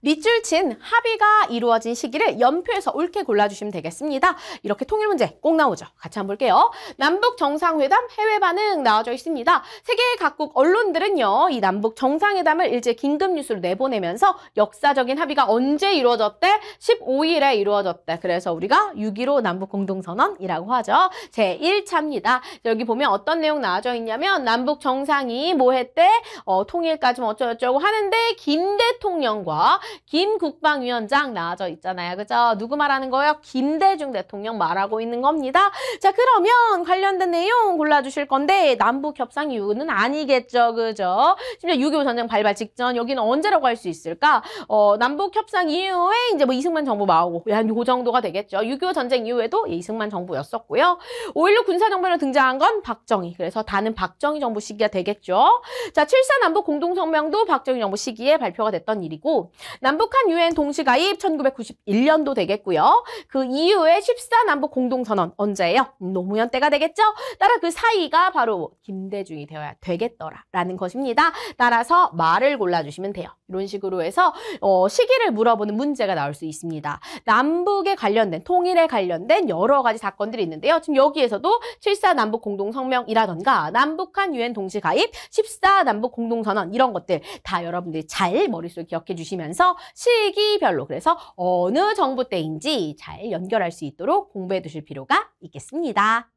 밑줄 친 합의가 이루어진 시기를 연표에서 옳게 골라주시면 되겠습니다. 이렇게 통일 문제 꼭 나오죠. 같이 한번 볼게요. 남북 정상회담 해외 반응 나와져 있습니다. 세계 각국 언론들은요. 이 남북 정상회담을 일제 긴급 뉴스로 내보내면서 역사적인 합의가 언제 이루어졌대? 15일에 이루어졌대. 그래서 우리가 6.15 남북 공동선언이라고 하죠. 제1차입니다. 여기 보면 어떤 내용 나와져 있냐면 남북 정상이 뭐 했대? 어, 통일까지 뭐 어쩌고저쩌고 하는데 김 대통령과 김 국방위원장 나와져 있잖아요. 그죠? 누구 말하는 거예요? 김대중 대통령 말하고 있는 겁니다. 자, 그러면 관련된 내용 골라주실 건데 남북 협상 이유는 아니겠죠. 그죠? 심지어 6.25 전쟁 발발 직전 여기는 언제라고 할 수 있을까? 어, 남북 협상 이후에 이제 뭐 이승만 정부 마오고 한요 정도가 되겠죠. 6.25 전쟁 이후에도 예, 이승만 정부였었고요. 5.16군사정변을 등장한 건 박정희. 그래서 다는 박정희 정부 시기가 되겠죠. 자, 7.4 남북 공동성명도 박정희 정부 시기에 발표가 됐던 일이고 남북한 유엔 동시가입 1991년도 되겠고요. 그 이후에 14 남북 공동선언 언제예요? 노무현 때가 되겠죠. 따라 그 사이가 바로 김대중이 되어야 되겠더라라는 것입니다. 따라서 말을 골라주시면 돼요. 이런 식으로 해서 어, 시기를 물어보는 문제가 나올 수 있습니다. 남북에 관련된 통일에 관련된 여러 가지 사건들이 있는데요. 지금 여기에서도 74 남북 공동 성명이라던가 남북한 유엔 동시 가입, 14 남북 공동 선언 이런 것들 다 여러분들이 잘 머릿속에 기억해 주시면서 시기별로 그래서 어느 정부 때인지 잘 연결할 수 있도록 공부해 두실 필요가 있겠습니다.